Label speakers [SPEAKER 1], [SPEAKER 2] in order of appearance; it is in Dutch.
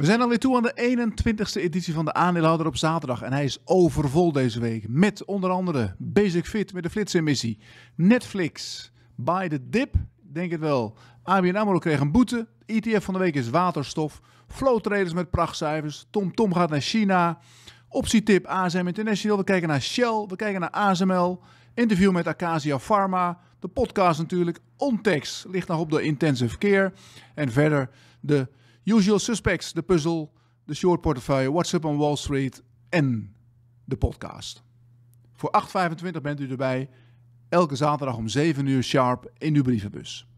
[SPEAKER 1] We zijn alweer toe aan de 21ste editie van de aandeelhouder op zaterdag. En hij is overvol deze week. Met onder andere Basic Fit met de flitsemissie. Netflix, Buy the Dip, denk het wel. ABN AMRO kreeg een boete. ETF van de week is waterstof. Flow traders met prachtcijfers. Tom Tom gaat naar China. Optietip ASM International. We kijken naar Shell. We kijken naar ASML. Interview met Acacia Pharma. De podcast natuurlijk. Ontex ligt nog op de intensive care. En verder de Usual Suspects, de puzzel, de short portefeuille, WhatsApp on Wall Street en de podcast. Voor 8,25 bent u erbij. Elke zaterdag om 7 uur sharp in uw brievenbus.